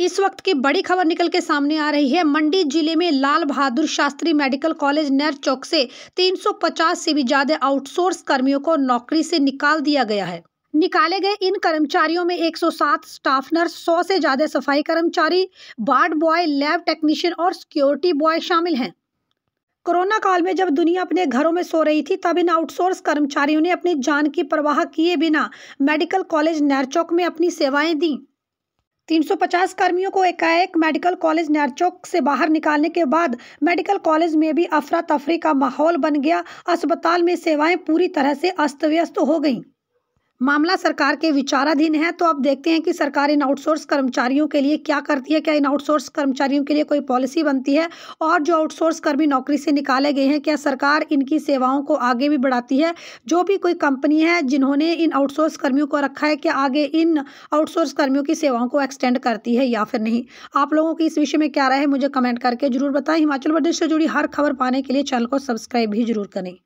इस वक्त की बड़ी खबर निकल के सामने आ रही है मंडी जिले में लाल बहादुर शास्त्री मेडिकल कॉलेज नर चौक से 350 से भी ज्यादा आउटसोर्स कर्मियों को नौकरी से निकाल दिया गया है निकाले गए इन कर्मचारियों में 107 स्टाफ नर्स सौ से ज्यादा सफाई कर्मचारी बार्ड बॉय लैब टेक्नीशियन और सिक्योरिटी बॉय शामिल हैं कोरोना काल में जब दुनिया अपने घरों में सो रही थी तब इन आउटसोर्स कर्मचारियों ने अपनी जान की परवाह किए बिना मेडिकल कॉलेज नैरचौक में अपनी सेवाएं दी 350 कर्मियों को एकाएक मेडिकल कॉलेज नैरचौक से बाहर निकालने के बाद मेडिकल कॉलेज में भी अफरा तफरी का माहौल बन गया अस्पताल में सेवाएं पूरी तरह से अस्त व्यस्त हो गईं मामला सरकार के विचाराधीन है तो अब देखते हैं कि सरकार इन आउटसोर्स कर्मचारियों के लिए क्या करती है क्या इन आउटसोर्स कर्मचारियों के लिए कोई पॉलिसी बनती है और जो आउटसोर्स कर्मी नौकरी से निकाले गए हैं क्या सरकार इनकी सेवाओं को आगे भी बढ़ाती है जो भी कोई कंपनी है जिन्होंने इन आउटसोर्स कर्मियों को रखा है क्या आगे इन आउटसोर्स कर्मियों की सेवाओं को एक्सटेंड करती है या फिर नहीं आप लोगों की इस विषय में क्या राय है मुझे कमेंट करके जरूर बताएं हिमाचल प्रदेश से जुड़ी हर खबर पाने के लिए चैनल को सब्सक्राइब भी जरूर करें